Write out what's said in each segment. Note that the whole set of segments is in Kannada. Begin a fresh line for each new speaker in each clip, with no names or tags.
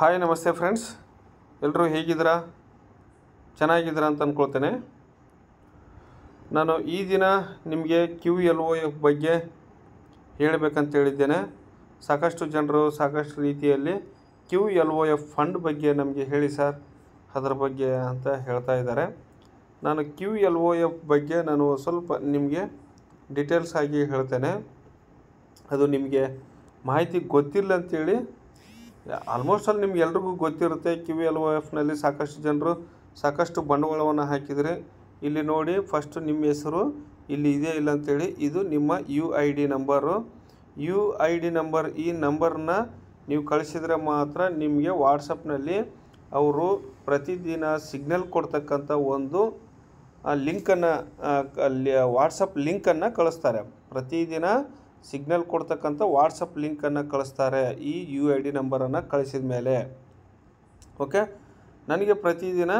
ಹಾಯ್ ನಮಸ್ತೆ ಫ್ರೆಂಡ್ಸ್ ಎಲ್ಲರೂ ಹೇಗಿದ್ದೀರಾ ಚೆನ್ನಾಗಿದ್ದೀರಾ ಅಂತ ಅಂದ್ಕೊಳ್ತೇನೆ ನಾನು ಈ ದಿನ ನಿಮಗೆ ಕ್ಯೂ ಎಲ್ ಒ ಬಗ್ಗೆ ಹೇಳಬೇಕಂತ ಹೇಳಿದ್ದೇನೆ ಸಾಕಷ್ಟು ಜನರು ಸಾಕಷ್ಟು ರೀತಿಯಲ್ಲಿ Q L O F fund ಬಗ್ಗೆ ನಮಗೆ ಹೇಳಿ ಸರ್ ಅದರ ಬಗ್ಗೆ ಅಂತ ಹೇಳ್ತಾ ಇದ್ದಾರೆ ನಾನು ಕ್ಯೂ ಎಲ್ ಒ ಎಫ್ ಬಗ್ಗೆ ನಾನು ಸ್ವಲ್ಪ ನಿಮಗೆ ಡೀಟೇಲ್ಸ್ ಆಗಿ ಹೇಳ್ತೇನೆ ಅದು ನಿಮಗೆ ಮಾಹಿತಿ ಗೊತ್ತಿಲ್ಲ ಅಂತೇಳಿ ಆಲ್ಮೋಸ್ಟ್ ಅಲ್ಲಿ ನಿಮ್ಗೆ ಎಲ್ರಿಗೂ ಗೊತ್ತಿರುತ್ತೆ ಕಿವಿ ಎಲ್ ಒ ಎಫ್ನಲ್ಲಿ ಸಾಕಷ್ಟು ಜನರು ಸಾಕಷ್ಟು ಬಂಡವಾಳವನ್ನು ಹಾಕಿದರೆ ಇಲ್ಲಿ ನೋಡಿ ಫಸ್ಟು ನಿಮ್ಮ ಹೆಸರು ಇಲ್ಲಿ ಇದೆ ಇಲ್ಲ ಅಂತೇಳಿ ಇದು ನಿಮ್ಮ U I D number U I D number ಈ ನಂಬರ್ನ ನೀವು ಕಳಿಸಿದರೆ ಮಾತ್ರ ನಿಮಗೆ ವಾಟ್ಸಪ್ನಲ್ಲಿ ಅವರು ಪ್ರತಿದಿನ ಸಿಗ್ನಲ್ ಕೊಡ್ತಕ್ಕಂಥ ಒಂದು ಲಿಂಕನ್ನು ಅಲ್ಲಿ ವಾಟ್ಸಪ್ ಲಿಂಕನ್ನು ಕಳಿಸ್ತಾರೆ ಪ್ರತಿದಿನ ಸಿಗ್ನಲ್ ಕೊಡ್ತಕ್ಕಂಥ ವಾಟ್ಸಪ್ ಲಿಂಕನ್ನು ಕಳಿಸ್ತಾರೆ ಈ ಯು ಐ ಡಿ ನಂಬರನ್ನು ಕಳಿಸಿದ ಮೇಲೆ ಓಕೆ ನನಗೆ ಪ್ರತಿದಿನ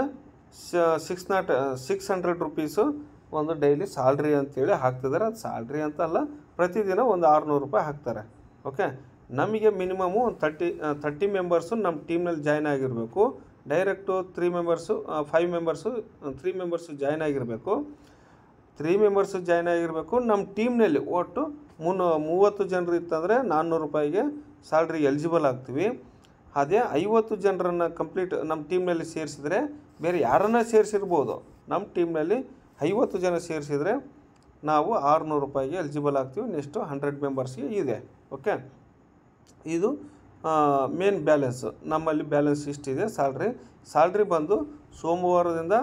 six not six hundred rupees ಒಂದು ಡೈಲಿ ಸ್ಯಾಲ್ರಿ ಅಂತೇಳಿ ಹಾಕ್ತಿದ್ದಾರೆ ಅದು ಸ್ಯಾಲ್ರಿ ಅಲ್ಲ ಪ್ರತಿದಿನ ಒಂದು ಆರುನೂರು ರೂಪಾಯಿ ಹಾಕ್ತಾರೆ ಓಕೆ ನಮಗೆ ಮಿನಿಮಮು ಒಂದು ತರ್ಟಿ ತರ್ಟಿ ಮೆಂಬರ್ಸು ನಮ್ಮ ಟೀಮ್ನಲ್ಲಿ ಜಾಯ್ನ್ ಆಗಿರಬೇಕು direct three members five members three members join ಆಗಿರಬೇಕು ತ್ರೀ ಮೆಂಬರ್ಸು ಜಾಯ್ನ್ ಆಗಿರಬೇಕು ನಮ್ಮ ಟೀಮ್ನಲ್ಲಿ ಒಟ್ಟು ಮುನ್ನ ಮೂವತ್ತು ಜನರು ಇತ್ತಂದರೆ ನಾನ್ನೂರು ರೂಪಾಯಿಗೆ ಸ್ಯಾಲ್ರಿ ಎಲಿಜಿಬಲ್ ಆಗ್ತೀವಿ ಅದೇ ಐವತ್ತು ಜನರನ್ನು ಕಂಪ್ಲೀಟ್ ನಮ್ಮ ಟೀಮ್ನಲ್ಲಿ ಸೇರಿಸಿದ್ರೆ ಬೇರೆ ಯಾರನ್ನ ಸೇರಿಸಿರ್ಬೋದು ನಮ್ಮ ಟೀಮ್ನಲ್ಲಿ ಐವತ್ತು ಜನ ಸೇರಿಸಿದರೆ ನಾವು ಆರುನೂರು ರೂಪಾಯಿಗೆ ಎಲಿಜಿಬಲ್ ಆಗ್ತೀವಿ ನೆಕ್ಸ್ಟು ಹಂಡ್ರೆಡ್ ಮೆಂಬರ್ಸ್ಗೆ ಇದೆ ಓಕೆ ಇದು ಮೇನ್ ಬ್ಯಾಲೆನ್ಸ್ ನಮ್ಮಲ್ಲಿ ಬ್ಯಾಲೆನ್ಸ್ ಇಷ್ಟಿದೆ ಸ್ಯಾಲ್ರಿ ಸ್ಯಾಲ್ರಿ ಬಂದು ಸೋಮವಾರದಿಂದ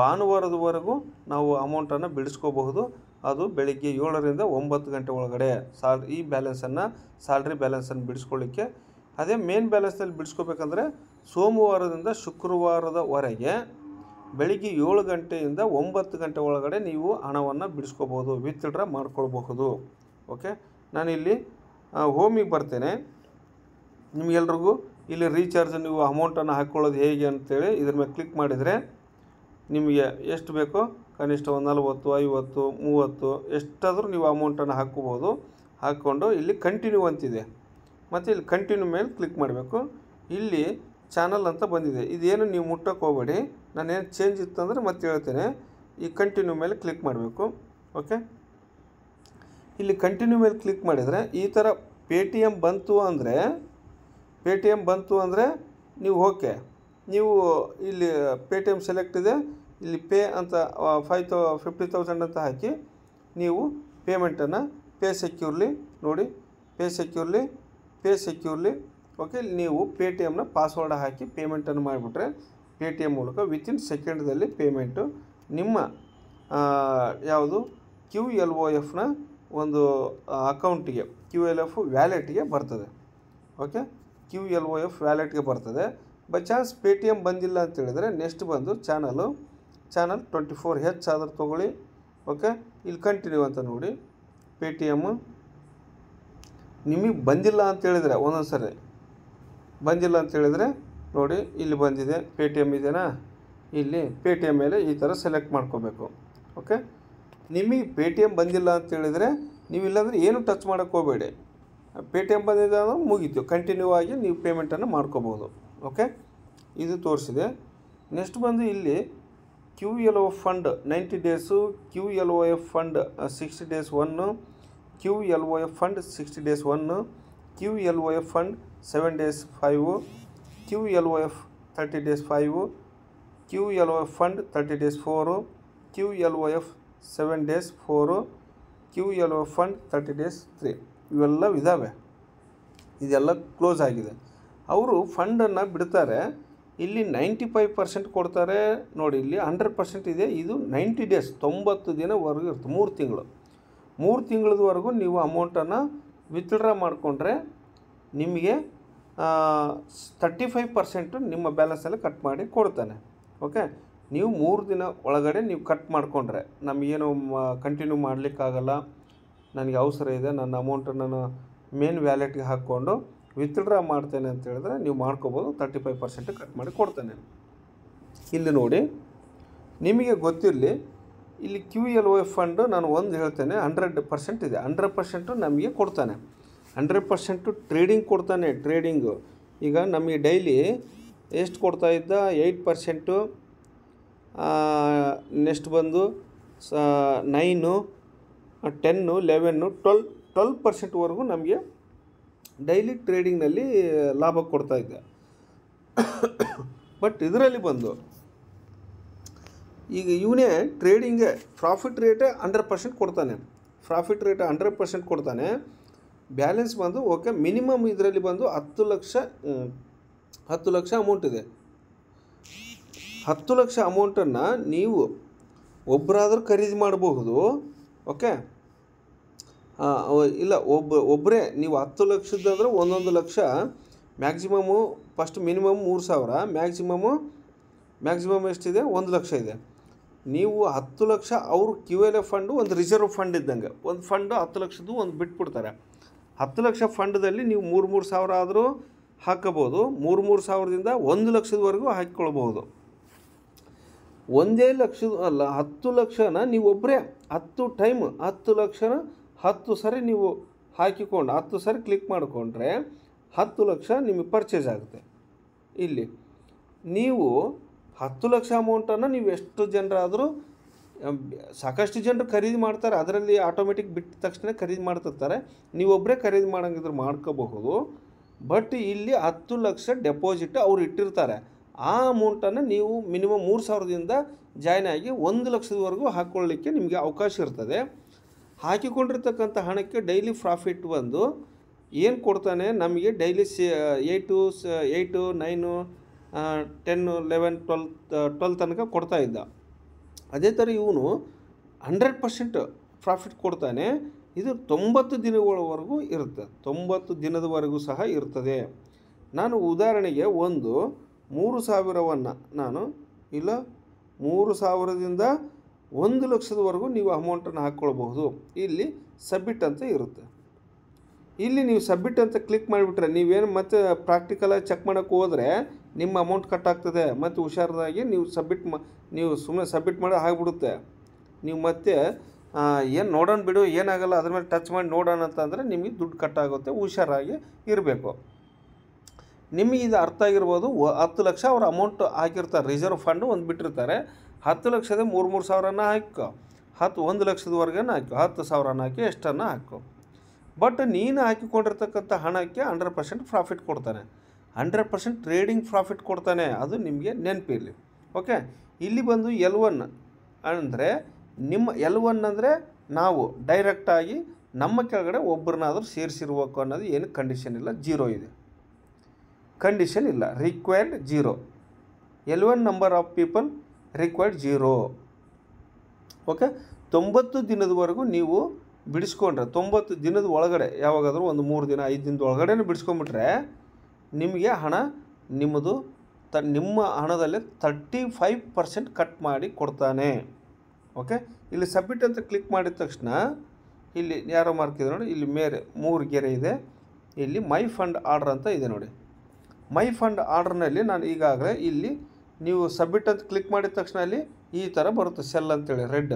ಭಾನುವಾರದವರೆಗೂ ನಾವು ಅಮೌಂಟನ್ನು ಬಿಡಿಸ್ಕೋಬಹುದು ಅದು ಬೆಳಿಗ್ಗೆ ಏಳರಿಂದ ಒಂಬತ್ತು ಗಂಟೆ ಒಳಗಡೆ ಸಾಲ್ ಈ ಬ್ಯಾಲೆನ್ಸನ್ನು ಸ್ಯಾಲ್ರಿ ಬ್ಯಾಲೆನ್ಸನ್ನು ಬಿಡಿಸ್ಕೊಳ್ಳಿಕ್ಕೆ ಅದೇ ಮೇನ್ ಬ್ಯಾಲೆನ್ಸ್ನಲ್ಲಿ ಬಿಡಿಸ್ಕೋಬೇಕಂದ್ರೆ ಸೋಮವಾರದಿಂದ ಶುಕ್ರವಾರದವರೆಗೆ ಬೆಳಿಗ್ಗೆ ಏಳು ಗಂಟೆಯಿಂದ ಒಂಬತ್ತು ಗಂಟೆ ಒಳಗಡೆ ನೀವು ಹಣವನ್ನು ಬಿಡಿಸ್ಕೋಬೋದು ವಿತ್ಡ್ರಾ ಮಾಡ್ಕೊಳ್ಬಹುದು ಓಕೆ ನಾನಿಲ್ಲಿ ಹೋಮಿಗೆ ಬರ್ತೇನೆ ನಿಮಗೆಲ್ರಿಗೂ ಇಲ್ಲಿ ರೀಚಾರ್ಜ್ ನೀವು ಅಮೌಂಟನ್ನು ಹಾಕ್ಕೊಳ್ಳೋದು ಹೇಗೆ ಅಂತೇಳಿ ಇದ್ರ ಮೇಲೆ ಕ್ಲಿಕ್ ಮಾಡಿದರೆ ನಿಮಗೆ ಎಷ್ಟು ಬೇಕೋ ಕನಿಷ್ಠ ಒಂದು ನಲ್ವತ್ತು ಐವತ್ತು ಮೂವತ್ತು ಎಷ್ಟಾದರೂ ನೀವು ಅಮೌಂಟನ್ನು ಹಾಕ್ಕೋಬೋದು ಹಾಕ್ಕೊಂಡು ಇಲ್ಲಿ ಕಂಟಿನ್ಯೂ ಅಂತಿದೆ ಮತ್ತು ಇಲ್ಲಿ ಕಂಟಿನ್ಯೂ ಮೇಲೆ ಕ್ಲಿಕ್ ಮಾಡಬೇಕು ಇಲ್ಲಿ ಚಾನಲ್ ಅಂತ ಬಂದಿದೆ ಇದೇನು ನೀವು ಮುಟ್ಟಕ್ಕೆ ಹೋಗಬೇಡಿ ನಾನೇನು ಚೇಂಜ್ ಇತ್ತಂದರೆ ಮತ್ತೆ ಹೇಳ್ತೇನೆ ಈ ಕಂಟಿನ್ಯೂ ಮೇಲೆ ಕ್ಲಿಕ್ ಮಾಡಬೇಕು ಓಕೆ ಇಲ್ಲಿ ಕಂಟಿನ್ಯೂ ಮೇಲೆ ಕ್ಲಿಕ್ ಮಾಡಿದರೆ ಈ ಥರ ಪೇ ಟಿ ಎಮ್ ಬಂತು ಅಂದರೆ ಪೇ ಟಿ ಎಮ್ ಬಂತು ಅಂದರೆ ನೀವು ಓಕೆ ನೀವು ಇಲ್ಲಿ ಪೇ ಟಿ ಎಮ್ ಸೆಲೆಕ್ಟ್ ಇದೆ ಇಲ್ಲಿ ಪೇ ಅಂತ ಫೈವ್ ತೌ ಫಿಫ್ಟಿ ತೌಸಂಡ್ ಅಂತ ಹಾಕಿ ನೀವು ಪೇಮೆಂಟನ್ನು ಪೇ ಸೆಕ್ಯೂರ್ಲಿ ನೋಡಿ pay securely pay securely okay ನೀವು ಪೇ ಟಿ ಎಮ್ನ ಪಾಸ್ವರ್ಡ್ ಹಾಕಿ ಪೇಮೆಂಟನ್ನು ಮಾಡಿಬಿಟ್ರೆ ಪೇ ಟಿ ಎಮ್ ಮೂಲಕ ವಿತಿನ್ ಸೆಕೆಂಡ್ದಲ್ಲಿ ಪೇಮೆಂಟು ನಿಮ್ಮ ಯಾವುದು ಕ್ಯೂ ಎಲ್ ಒ ಎಫ್ನ ಒಂದು ಅಕೌಂಟಿಗೆ ಕ್ಯೂ ಎಲ್ ಎಫ್ ವ್ಯಾಲೆಟ್ಗೆ ಬರ್ತದೆ okay Q L O F ವ್ಯಾಲೆಟ್ಗೆ ಬರ್ತದೆ by chance Paytm ಬಂದಿಲ್ಲ ಅಂತೇಳಿದರೆ ನೆಕ್ಸ್ಟ್ ಬಂದು channel channel twenty four H ಆದರೂ ತೊಗೊಳ್ಳಿ ಓಕೆ ಇಲ್ಲಿ ಕಂಟಿನ್ಯೂ ಅಂತ ನೋಡಿ ಪೇ ಟಿ ಎಮ್ಮು ನಿಮಗೆ ಬಂದಿಲ್ಲ ಅಂತ ಹೇಳಿದರೆ ಒಂದೊಂದು ಸರಿ ಬಂದಿಲ್ಲ ಅಂತೇಳಿದರೆ ನೋಡಿ ಇಲ್ಲಿ ಬಂದಿದೆ ಪೇ ಟಿ ಎಮ್ ಇದೆಯಾ ಇಲ್ಲಿ ಪೇ ಟಿ ಎಮ್ ಮೇಲೆ ಈ ಥರ ಸೆಲೆಕ್ಟ್ ಮಾಡ್ಕೋಬೇಕು ಓಕೆ ನಿಮಗೆ ಪೇ ಟಿ ಎಮ್ ಬಂದಿಲ್ಲ ಅಂತೇಳಿದರೆ ನೀವಿಲ್ಲಾಂದರೆ ನೀವು ಇಲ್ಲಾಂದರೆ ಏನು ಟಚ್ ಮಾಡೋಕ್ಕೆ ಹೋಗಬೇಡಿ ಪೇ ಟಿ ಎಮ್ ಬಂದಿದೆ ಅಂದರೆ ಮುಗೀತು ಕಂಟಿನ್ಯೂ ಆಗಿ ನೀವು ಪೇಮೆಂಟನ್ನು ಮಾಡ್ಕೋಬೋದು ಓಕೆ ಇದು ತೋರಿಸಿದೆ ನೆಕ್ಸ್ಟ್ ಬಂದು ಇಲ್ಲಿ Q L O fund ninety days Q L O F fund sixty days one Q L O F fund sixty days one Q L O F fund seven days five Q L O F thirty days five Q L O F fund thirty days four Q L O F seven days four Q L O fund thirty days three ಇವೆಲ್ಲವಿದ್ದಾವೆ ಇದೆಲ್ಲ ಕ್ಲೋಸ್ ಆಗಿದೆ ಅವರು ಫಂಡನ್ನು ಬಿಡ್ತಾರೆ ಇಲ್ಲಿ ನೈಂಟಿ ಫೈವ್ ಪರ್ಸೆಂಟ್ ಕೊಡ್ತಾರೆ ನೋಡಿ ಇಲ್ಲಿ ಹಂಡ್ರೆಡ್ ಪರ್ಸೆಂಟ್ ಇದೆ ಇದು ನೈಂಟಿ ಡೇಸ್ ತೊಂಬತ್ತು ದಿನವರೆಗೂ ಇರುತ್ತೆ ಮೂರು ತಿಂಗಳು ಮೂರು ತಿಂಗಳದವರೆಗೂ ನೀವು ಅಮೌಂಟನ್ನು ವಿತ್ಡ್ರಾ ಮಾಡಿಕೊಂಡ್ರೆ ನಿಮಗೆ ತರ್ಟಿ ಫೈವ್ ಪರ್ಸೆಂಟು ನಿಮ್ಮ ಬ್ಯಾಲೆನ್ಸಲ್ಲಿ ಕಟ್ ಮಾಡಿ ಕೊಡ್ತಾನೆ ಓಕೆ ನೀವು ಮೂರು ದಿನ ಒಳಗಡೆ ನೀವು ಕಟ್ ಮಾಡಿಕೊಂಡ್ರೆ ನಮಗೇನು ಕಂಟಿನ್ಯೂ ಮಾಡಲಿಕ್ಕಾಗಲ್ಲ ನನಗೆ ಅವಸರ ಇದೆ ನನ್ನ ಅಮೌಂಟನ್ನು ಮೇನ್ ವ್ಯಾಲೆಟ್ಗೆ ಹಾಕ್ಕೊಂಡು ವಿತ್ಡ್ರಾ ಮಾಡ್ತೇನೆ ಅಂತ ಹೇಳಿದ್ರೆ ನೀವು ಮಾಡ್ಕೋಬೋದು ತರ್ಟಿ ಫೈವ್ ಪರ್ಸೆಂಟ್ ಕಟ್ ಮಾಡಿ ಕೊಡ್ತೇನೆ ಇಲ್ಲಿ ನೋಡಿ ನಿಮಗೆ ಗೊತ್ತಿರಲಿ ಇಲ್ಲಿ ಕ್ಯೂ ಎಲ್ ಒ ಫಂಡು ನಾನು ಒಂದು ಹೇಳ್ತೇನೆ ಹಂಡ್ರೆಡ್ ಪರ್ಸೆಂಟ್ ಇದೆ ಹಂಡ್ರೆಡ್ ಪರ್ಸೆಂಟು ನಮಗೆ ಕೊಡ್ತಾನೆ ಹಂಡ್ರೆಡ್ ಪರ್ಸೆಂಟು ಟ್ರೇಡಿಂಗ್ ಕೊಡ್ತಾನೆ ಟ್ರೇಡಿಂಗು ಈಗ ನಮಗೆ ಡೈಲಿ ಎಷ್ಟು ಕೊಡ್ತಾ ಇದ್ದ ಏಯ್ಟ್ ಪರ್ಸೆಂಟು ನೆಕ್ಸ್ಟ್ ಬಂದು ಸ nine ten eleven twelve twelve ಪರ್ಸೆಂಟ್ವರೆಗೂ ನಮಗೆ ಡೈಲಿ ಟ್ರೇಡಿಂಗ್ನಲ್ಲಿ ಲಾಭ ಇದ್ದೆ ಬಟ್ ಇದರಲ್ಲಿ ಬಂದು ಈಗ ಇವನೇ ಟ್ರೇಡಿಂಗೆ ಪ್ರಾಫಿಟ್ ರೇಟೇ ಹಂಡ್ರೆಡ್ ಪರ್ಸೆಂಟ್ ಕೊಡ್ತಾನೆ ಪ್ರಾಫಿಟ್ ರೇಟ್ ಹಂಡ್ರೆಡ್ ಪರ್ಸೆಂಟ್ ಕೊಡ್ತಾನೆ ಬ್ಯಾಲೆನ್ಸ್ ಬಂದು ಓಕೆ ಮಿನಿಮಮ್ ಇದರಲ್ಲಿ ಬಂದು ಹತ್ತು ಲಕ್ಷ ಹತ್ತು ಲಕ್ಷ ಅಮೌಂಟ್ ಇದೆ ಹತ್ತು ಲಕ್ಷ ಅಮೌಂಟನ್ನು ನೀವು ಒಬ್ಬರಾದರೂ ಖರೀದಿ ಮಾಡಬಹುದು ಓಕೆ ಇಲ್ಲ ಒಬ್ಬ ಒಬ್ಬರೇ ನೀವು ಹತ್ತು ಲಕ್ಷದ್ದಾದರೆ ಒಂದೊಂದು ಲಕ್ಷ ಮ್ಯಾಕ್ಸಿಮಮ್ಮು ಫಸ್ಟ್ ಮಿನಿಮಮ್ ಮೂರು ಸಾವಿರ ಮ್ಯಾಕ್ಸಿಮಮ್ಮು ಮ್ಯಾಕ್ಸಿಮಮ್ ಎಷ್ಟಿದೆ ಒಂದು ಲಕ್ಷ ಇದೆ ನೀವು ಹತ್ತು ಲಕ್ಷ ಅವರು ಕ್ಯೂ ಎಲ್ ಎ ಫಂಡು ಒಂದು ರಿಸರ್ವ್ ಫಂಡ್ ಇದ್ದಂಗೆ ಒಂದು ಫಂಡು ಹತ್ತು ಲಕ್ಷದ್ದು ಒಂದು ಬಿಟ್ಬಿಡ್ತಾರೆ ಹತ್ತು ಲಕ್ಷ ಫಂಡದಲ್ಲಿ ನೀವು ಮೂರು ಮೂರು ಸಾವಿರ ಆದರೂ ಹಾಕಬೋದು ಮೂರು ಮೂರು ಸಾವಿರದಿಂದ ಒಂದು ಲಕ್ಷದವರೆಗೂ ಹಾಕಿಕೊಳ್ಬೋದು ಒಂದೇ ಲಕ್ಷದ ಅಲ್ಲ ಹತ್ತು ಲಕ್ಷನ ನೀವು ಒಬ್ಬರೇ ಹತ್ತು ಟೈಮ್ ಹತ್ತು ಲಕ್ಷನ ಹತ್ತು ಸರಿ ನೀವು ಹಾಕಿಕೊಂಡು ಹತ್ತು ಸರಿ ಕ್ಲಿಕ್ ಮಾಡಿಕೊಂಡ್ರೆ ಹತ್ತು ಲಕ್ಷ ನಿಮಗೆ ಪರ್ಚೇಸ್ ಆಗುತ್ತೆ ಇಲ್ಲಿ ನೀವು ಹತ್ತು ಲಕ್ಷ ಅಮೌಂಟನ್ನು ನೀವು ಎಷ್ಟು ಜನರಾದರೂ ಸಾಕಷ್ಟು ಜನರು ಖರೀದಿ ಮಾಡ್ತಾರೆ ಅದರಲ್ಲಿ ಆಟೋಮೆಟಿಕ್ ಬಿಟ್ಟ ತಕ್ಷಣ ಖರೀದಿ ಮಾಡ್ತಿರ್ತಾರೆ ನೀವೊಬ್ಬರೇ ಖರೀದಿ ಮಾಡೋಂಗಿದ್ರು ಮಾಡ್ಕೋಬಹುದು ಬಟ್ ಇಲ್ಲಿ ಹತ್ತು ಲಕ್ಷ ಡೆಪಾಸಿಟ್ ಅವ್ರು ಇಟ್ಟಿರ್ತಾರೆ ಆ ಅಮೌಂಟನ್ನು ನೀವು ಮಿನಿಮಮ್ ಮೂರು ಸಾವಿರದಿಂದ ಜಾಯ್ನ್ ಆಗಿ ಒಂದು ಲಕ್ಷದವರೆಗೂ ಹಾಕ್ಕೊಳ್ಳಿಕ್ಕೆ ನಿಮಗೆ ಅವಕಾಶ ಇರ್ತದೆ ಹಾಕಿಕೊಂಡಿರ್ತಕ್ಕಂಥ ಹಣಕ್ಕೆ ಡೈಲಿ ಪ್ರಾಫಿಟ್ ಬಂದು ಏನು ಕೊಡ್ತಾನೆ ನಮಗೆ ಡೈಲಿ ಸಿ ಏಯ್ಟು ಸ eight nine ten eleven twelve twelve ತನಕ ಕೊಡ್ತಾ ಇದ್ದ ಅದೇ ಥರ ಇವನು ಹಂಡ್ರೆಡ್ ಪರ್ಸೆಂಟ್ ಪ್ರಾಫಿಟ್ ಕೊಡ್ತಾನೆ ಇದು ತೊಂಬತ್ತು ದಿನಗಳವರೆಗೂ ಇರುತ್ತೆ ತೊಂಬತ್ತು ದಿನದವರೆಗೂ ಸಹ ಇರ್ತದೆ ನಾನು ಉದಾಹರಣೆಗೆ ಒಂದು ಮೂರು ಸಾವಿರವನ್ನು ನಾನು ಇಲ್ಲ ಮೂರು ಸಾವಿರದಿಂದ ಒಂದು ಲಕ್ಷದವರೆಗೂ ನೀವು ಅಮೌಂಟನ್ನು ಹಾಕ್ಕೊಳ್ಬಹುದು ಇಲ್ಲಿ ಸಬ್ಮಿಟ್ ಅಂತ ಇರುತ್ತೆ ಇಲ್ಲಿ ನೀವು ಸಬ್ಮಿಟ್ ಅಂತ ಕ್ಲಿಕ್ ಮಾಡಿಬಿಟ್ರೆ ನೀವೇನು ಮತ್ತೆ ಪ್ರಾಕ್ಟಿಕಲಾಗಿ ಚೆಕ್ ಮಾಡೋಕ್ಕೆ ಹೋದರೆ ನಿಮ್ಮ ಅಮೌಂಟ್ ಕಟ್ ಆಗ್ತದೆ ಮತ್ತು ಹುಷಾರದಾಗಿ ನೀವು ಸಬ್ಮಿಟ್ ಮಾ ನೀವು ಸುಮ್ಮನೆ ಸಬ್ಮಿಟ್ ಮಾಡಿ ಆಗಿಬಿಡುತ್ತೆ ನೀವು ಮತ್ತೆ ಏನು ನೋಡೋಣ ಬಿಡು ಏನಾಗಲ್ಲ ಅದ್ರ ಮೇಲೆ ಟಚ್ ಮಾಡಿ ನೋಡೋಣ ಅಂತಂದರೆ ನಿಮಗೆ ದುಡ್ಡು ಕಟ್ಟಾಗುತ್ತೆ ಹುಷಾರಾಗಿ ಇರಬೇಕು ನಿಮಗೆ ಇದು ಅರ್ಥ ಆಗಿರ್ಬೋದು ಹತ್ತು ಲಕ್ಷ ಅವ್ರ ಅಮೌಂಟ್ ಹಾಕಿರ್ತಾರೆ ರಿಸರ್ವ್ ಫಂಡು ಒಂದು ಬಿಟ್ಟಿರ್ತಾರೆ ಹತ್ತು ಲಕ್ಷದ ಮೂರು ಮೂರು ಸಾವಿರನ ಹಾಕೋ ಹತ್ತು ಒಂದು ಲಕ್ಷದವರೆಗೇನ ಹಾಕೋ ಹತ್ತು ಸಾವಿರನ ಹಾಕಿ ಎಷ್ಟನ್ನು ಹಾಕೋ ಬಟ್ ನೀನು ಹಾಕಿಕೊಂಡಿರ್ತಕ್ಕಂಥ ಹಣಕ್ಕೆ ಹಂಡ್ರೆಡ್ ಪರ್ಸೆಂಟ್ ಪ್ರಾಫಿಟ್ ಕೊಡ್ತಾನೆ ಹಂಡ್ರೆಡ್ ಪರ್ಸೆಂಟ್ ಟ್ರೇಡಿಂಗ್ ಪ್ರಾಫಿಟ್ ಕೊಡ್ತಾನೆ ಅದು ನಿಮಗೆ ನೆನಪಿರಲಿ ಓಕೆ ಇಲ್ಲಿ ಬಂದು ಎಲ್ ಒನ್ ಅಂದರೆ ನಿಮ್ಮ ಎಲ್ ಒನ್ ಅಂದರೆ ನಾವು ಡೈರೆಕ್ಟಾಗಿ ನಮ್ಮ ಕೆಳಗಡೆ ಒಬ್ಬರನ್ನಾದರೂ ಸೇರಿಸಿರ್ಬೇಕು ಅನ್ನೋದು ಏನು ಕಂಡೀಷನ್ ಇಲ್ಲ ಜೀರೋ ಇದೆ ಕಂಡೀಷನ್ ಇಲ್ಲ required zero L one number of people required zero okay ತೊಂಬತ್ತು ದಿನದವರೆಗೂ ನೀವು ಬಿಡಿಸ್ಕೊಂಡ್ರೆ ತೊಂಬತ್ತು ದಿನದ ಒಳಗಡೆ ಯಾವಾಗಾದರೂ ಒಂದು ಮೂರು ದಿನ ಐದು ದಿನದ ಒಳಗಡೆ ಬಿಡಿಸ್ಕೊಂಬಿಟ್ರೆ ನಿಮಗೆ ಹಣ ನಿಮ್ಮದು ತ ನಿಮ್ಮ ಹಣದಲ್ಲೇ ತರ್ಟಿ ಫೈವ್ ಪರ್ಸೆಂಟ್ ಕಟ್ ಮಾಡಿ ಕೊಡ್ತಾನೆ ಓಕೆ ಇಲ್ಲಿ ಸಬ್ಮಿಟ್ ಅಂತ ಕ್ಲಿಕ್ ಮಾಡಿದ ತಕ್ಷಣ ಇಲ್ಲಿ ಯಾರೋ ಮಾರ್ಕ್ ಇದೆ ನೋಡಿ ಇಲ್ಲಿ ಮೇರೆ ಮೂರು ಗೆರೆ ಇದೆ ಇಲ್ಲಿ ಮೈ ಫಂಡ್ ಆರ್ಡ್ರ್ ಅಂತ ಇದೆ ನೋಡಿ ಮೈ ಫಂಡ್ ಆರ್ಡ್ರ್ನಲ್ಲಿ ನಾನು ಈಗಾಗಲೇ ಇಲ್ಲಿ ನೀವು ಸಬ್ಮಿಟ್ ಅಂತ ಕ್ಲಿಕ್ ಮಾಡಿದ ತಕ್ಷಣ ಅಲ್ಲಿ ಈ ಥರ ಬರುತ್ತೆ ಸೆಲ್ ಅಂತೇಳಿ ರೆಡ್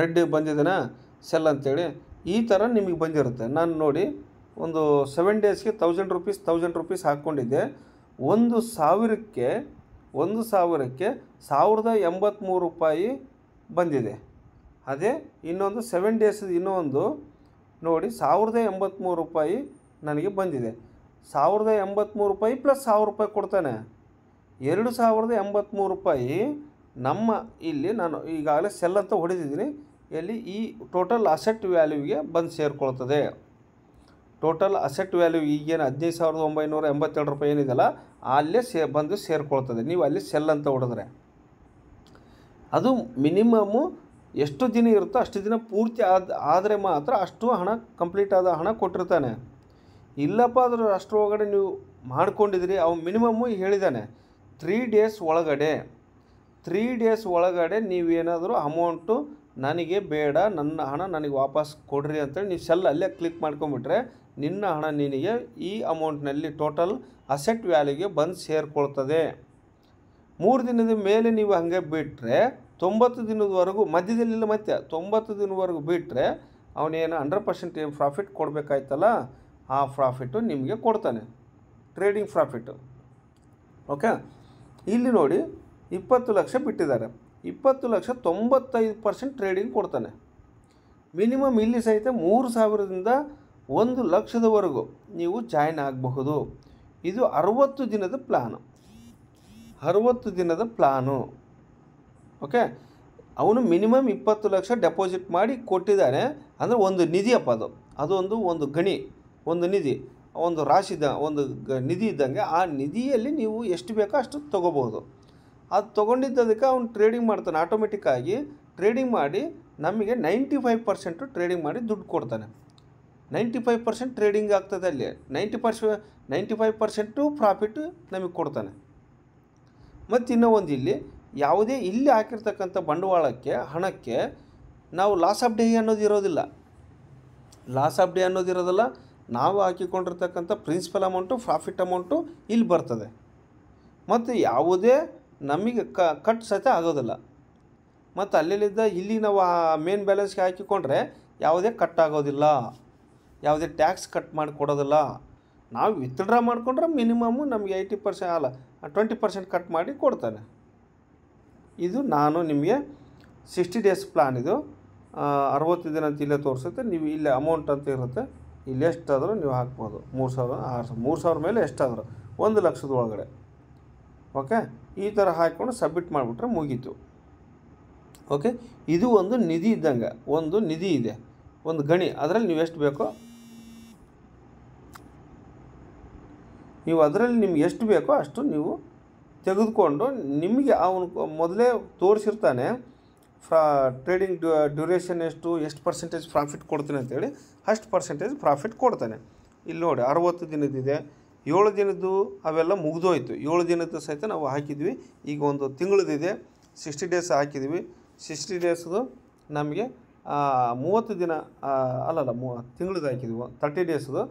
ರೆಡ್ ಬಂದಿದೆನಾ ಸೆಲ್ ಅಂತೇಳಿ ಈ ಥರ ನಿಮಗೆ ಬಂದಿರುತ್ತೆ ನಾನು ನೋಡಿ ಒಂದು ಸೆವೆನ್ ಡೇಸ್ಗೆ ತೌಸಂಡ್ ರುಪೀಸ್ ತೌಸಂಡ್ ರುಪೀಸ್ ಹಾಕ್ಕೊಂಡಿದ್ದೆ ಒಂದು ಸಾವಿರಕ್ಕೆ ಒಂದು ಸಾವಿರಕ್ಕೆ ಸಾವಿರದ ಎಂಬತ್ತ್ಮೂರು ರೂಪಾಯಿ ಬಂದಿದೆ ಅದೇ ಇನ್ನೊಂದು ಸೆವೆನ್ ಡೇಸ್ ಇನ್ನೊಂದು ನೋಡಿ ಸಾವಿರದ ಎಂಬತ್ತ್ಮೂರು ರೂಪಾಯಿ ನನಗೆ ಬಂದಿದೆ ಸಾವಿರದ ಎಂಬತ್ತ್ಮೂರು ರೂಪಾಯಿ ಪ್ಲಸ್ ಸಾವಿರ ರೂಪಾಯಿ ಕೊಡ್ತಾನೆ ಎರಡು ಸಾವಿರದ ಎಂಬತ್ತ್ಮೂರು ರೂಪಾಯಿ ನಮ್ಮ ಇಲ್ಲಿ ನಾನು ಈಗಾಗಲೇ ಸೆಲ್ ಅಂತ ಹೊಡೆದಿದ್ದೀನಿ ಇಲ್ಲಿ ಈ ಟೋಟಲ್ ಅಸೆಟ್ ವ್ಯಾಲ್ಯೂಗೆ ಬಂದು ಸೇರಿಕೊಳ್ತದೆ ಟೋಟಲ್ ಅಸೆಟ್ ವ್ಯಾಲ್ಯೂ ಈಗೇನು ಹದಿನೈದು ಸಾವಿರದ ಒಂಬೈನೂರ ಎಂಬತ್ತೆರಡು ರೂಪಾಯಿ ಏನಿದೆಲ್ಲ ಅಲ್ಲೇ ಸೇ ಬಂದು ಸೇರಿಕೊಳ್ತದೆ ನೀವು ಅಲ್ಲಿ ಸೆಲ್ ಅಂತ ಹೊಡೆದ್ರೆ ಅದು ಮಿನಿಮಮ್ಮು ಎಷ್ಟು ದಿನ ಇರುತ್ತೋ ಅಷ್ಟು ದಿನ ಪೂರ್ತಿ ಆದ ಆದರೆ ಮಾತ್ರ ಅಷ್ಟು ಹಣ ಕಂಪ್ಲೀಟ್ ಆದ ಹಣ ಕೊಟ್ಟಿರ್ತಾನೆ ಇಲ್ಲಪ್ಪ ಆದರೂ ಅಷ್ಟು ಒಳಗಡೆ ನೀವು ಮಾಡ್ಕೊಂಡಿದ್ರಿ ಅವು ಮಿನಿಮಮ್ಮು ಹೇಳಿದ್ದಾನೆ ತ್ರೀ ಡೇಸ್ ಒಳಗಡೆ ತ್ರೀ ಡೇಸ್ ಒಳಗಡೆ ನೀವೇನಾದರೂ ಅಮೌಂಟು ನನಗೆ ಬೇಡ ನನ್ನ ಹಣ ನನಗೆ ವಾಪಸ್ ಕೊಡ್ರಿ ಅಂತೇಳಿ ನೀವು ಸೆಲ್ ಅಲ್ಲೇ ಕ್ಲಿಕ್ ಮಾಡ್ಕೊಂಬಿಟ್ರೆ ನಿನ್ನ ಹಣ ನಿನಗೆ ಈ ಅಮೌಂಟ್ನಲ್ಲಿ ಟೋಟಲ್ ಅಸೆಟ್ ವ್ಯಾಲ್ಯೂಗೆ ಬಂದು ಸೇರಿಕೊಳ್ತದೆ ಮೂರು ದಿನದ ಮೇಲೆ ನೀವು ಹಾಗೆ ಬಿಟ್ಟರೆ ತೊಂಬತ್ತು ದಿನದವರೆಗೂ ಮಧ್ಯದಲ್ಲಿಲ್ಲ ಮತ್ತೆ ತೊಂಬತ್ತು ದಿನದವರೆಗೂ ಬಿಟ್ಟರೆ ಅವನೇನು ಹಂಡ್ರೆಡ್ ಪರ್ಸೆಂಟ್ ಏನು ಪ್ರಾಫಿಟ್ ಕೊಡಬೇಕಾಯ್ತಲ್ಲ ಆ ಪ್ರಾಫಿಟ್ಟು ನಿಮಗೆ ಕೊಡ್ತಾನೆ ಟ್ರೇಡಿಂಗ್ ಪ್ರಾಫಿಟ್ಟು ಓಕೆ ಇಲ್ಲಿ ನೋಡಿ ಇಪ್ಪತ್ತು ಲಕ್ಷ ಬಿಟ್ಟಿದ್ದಾರೆ ಇಪ್ಪತ್ತು ಲಕ್ಷ ತೊಂಬತ್ತೈದು ಪರ್ಸೆಂಟ್ ಟ್ರೇಡಿಂಗ್ ಕೊಡ್ತಾನೆ ಮಿನಿಮಮ್ ಇಲ್ಲಿ ಸಹಿತ ಮೂರು ಸಾವಿರದಿಂದ ಒಂದು ಲಕ್ಷದವರೆಗೂ ನೀವು ಜಾಯ್ನ್ ಆಗಬಹುದು ಇದು ಅರುವತ್ತು ದಿನದ ಪ್ಲಾನು ಅರುವತ್ತು ದಿನದ ಪ್ಲಾನು ಓಕೆ ಅವನು ಮಿನಿಮಮ್ ಇಪ್ಪತ್ತು ಲಕ್ಷ ಡೆಪಾಸಿಟ್ ಮಾಡಿ ಕೊಟ್ಟಿದ್ದಾನೆ ಅಂದರೆ ಒಂದು ನಿಧಿಯಪ್ಪ ಅದು ಅದೊಂದು ಒಂದು ಗಣಿ ಒಂದು ನಿಧಿ ಒಂದು ರಾಶಿದ ಒಂದು ಗ ನಿಧಿ ಇದ್ದಂಗೆ ಆ ನಿಧಿಯಲ್ಲಿ ನೀವು ಎಷ್ಟು ಬೇಕೋ ಅಷ್ಟು ತೊಗೋಬೋದು ಅದು ತೊಗೊಂಡಿದ್ದದಕ್ಕೆ ಅವ್ನು ಟ್ರೇಡಿಂಗ್ ಮಾಡ್ತಾನೆ ಆಟೋಮೆಟಿಕ್ಕಾಗಿ ಟ್ರೇಡಿಂಗ್ ಮಾಡಿ ನಮಗೆ ನೈಂಟಿ ಫೈವ್ ಪರ್ಸೆಂಟು ಟ್ರೇಡಿಂಗ್ ಮಾಡಿ ದುಡ್ಡು ಕೊಡ್ತಾನೆ ನೈಂಟಿ ಫೈವ್ ಪರ್ಸೆಂಟ್ ಟ್ರೇಡಿಂಗ್ ಆಗ್ತದೆ ಅಲ್ಲಿ ninety percent ninety five percent profit ನಮಗೆ ಕೊಡ್ತಾನೆ ಮತ್ತು ಇನ್ನೂ ಒಂದು ಇಲ್ಲಿ ಯಾವುದೇ ಇಲ್ಲಿ ಹಾಕಿರ್ತಕ್ಕಂಥ ಬಂಡವಾಳಕ್ಕೆ ಹಣಕ್ಕೆ ನಾವು ಲಾಸ್ ಆಫ್ ಡೇ ಅನ್ನೋದು ಇರೋದಿಲ್ಲ ಲಾಸ್ ಆಫ್ ಡೇ ಅನ್ನೋದಿರೋದಲ್ಲ ನಾವು ಹಾಕಿಕೊಂಡಿರ್ತಕ್ಕಂಥ ಪ್ರಿನ್ಸಿಪಲ್ ಅಮೌಂಟು ಪ್ರಾಫಿಟ್ ಅಮೌಂಟು ಇಲ್ಲಿ ಬರ್ತದೆ ಮತ್ತು ಯಾವುದೇ ನಮಗೆ ಕ ಕಟ್ ಸಹಿತ ಆಗೋದಿಲ್ಲ ಮತ್ತು ಅಲ್ಲಿಲ್ಲಿದ್ದ ಇಲ್ಲಿ ನಾವು ಆ ಮೇನ್ ಬ್ಯಾಲೆನ್ಸ್ಗೆ ಹಾಕಿಕೊಂಡ್ರೆ ಯಾವುದೇ ಕಟ್ ಆಗೋದಿಲ್ಲ ಯಾವುದೇ ಟ್ಯಾಕ್ಸ್ ಕಟ್ ಮಾಡಿ ಕೊಡೋದಿಲ್ಲ ನಾವು ವಿತ್ಡ್ರಾ ಮಾಡಿಕೊಂಡ್ರೆ ಮಿನಿಮಮ್ಮು ನಮಗೆ ಏಯ್ಟಿ ಪರ್ಸೆಂಟ್ ಅಲ್ಲ ಟ್ವೆಂಟಿ ಪರ್ಸೆಂಟ್ ಕಟ್ ಮಾಡಿ ಕೊಡ್ತಾನೆ ಇದು ನಾನು ನಿಮಗೆ ಸಿಕ್ಸ್ಟಿ ಡೇಸ್ ಪ್ಲ್ಯಾನ್ ಇದು ಅರವತ್ತು ದಿನ ಅಂತ ಇಲ್ಲೇ ತೋರಿಸುತ್ತೆ ನೀವು ಇಲ್ಲೇ ಅಮೌಂಟ್ ಅಂತ ಇರುತ್ತೆ ಇಲ್ಲಿ ಎಷ್ಟಾದರೂ ನೀವು ಹಾಕ್ಬೋದು ಮೂರು ಸಾವಿರ ಆರು ಸಾವಿರ ಮೂರು ಸಾವಿರ ಮೇಲೆ ಎಷ್ಟಾದರೂ ಒಂದು ಲಕ್ಷದ ಒಳಗಡೆ ಓಕೆ ಈ ಥರ ಹಾಕ್ಕೊಂಡು ಸಬ್ಮಿಟ್ ಮಾಡಿಬಿಟ್ರೆ ಮುಗೀತು ಓಕೆ ಇದು ಒಂದು ನಿಧಿ ಇದ್ದಂಗೆ ಒಂದು ನಿಧಿ ಇದೆ ಒಂದು ಗಣಿ ಅದರಲ್ಲಿ ನೀವು ಎಷ್ಟು ಬೇಕೋ ನೀವು ಅದರಲ್ಲಿ ನಿಮ್ಗೆ ಎಷ್ಟು ಬೇಕೋ ಅಷ್ಟು ನೀವು ತೆಗೆದುಕೊಂಡು ನಿಮಗೆ ಅವನು ಮೊದಲೇ ತೋರಿಸಿರ್ತಾನೆ ಫ್ರಾ ಟ್ರೇಡಿಂಗ್ ಡ್ಯೂ ಡ್ಯೂರೇಷನ್ ಎಷ್ಟು ಎಷ್ಟು ಪರ್ಸೆಂಟೇಜ್ ಪ್ರಾಫಿಟ್ ಕೊಡ್ತೀನಿ ಅಂತೇಳಿ ಅಷ್ಟು ಪರ್ಸೆಂಟೇಜ್ ಪ್ರಾಫಿಟ್ ಕೊಡ್ತಾನೆ ಇಲ್ಲಿ ನೋಡಿ ಅರುವತ್ತು ದಿನದಿದೆ ಏಳು ದಿನದ್ದು ಅವೆಲ್ಲ ಮುಗಿದೋಯ್ತು ಏಳು ದಿನದ್ದು ಸಹಿತ ನಾವು ಹಾಕಿದ್ವಿ ಈಗ ಒಂದು ತಿಂಗಳದಿದೆ ಸಿಕ್ಸ್ಟಿ ಡೇಸ್ ಹಾಕಿದ್ವಿ ಸಿಕ್ಸ್ಟಿ ಡೇಸ್ದು ನಮಗೆ ಮೂವತ್ತು ದಿನ ಅಲ್ಲಲ್ಲ ಮೂ ತಿಂಗಳದ್ದು ಹಾಕಿದ್ವಿ ತರ್ಟಿ ಡೇಸ್ದು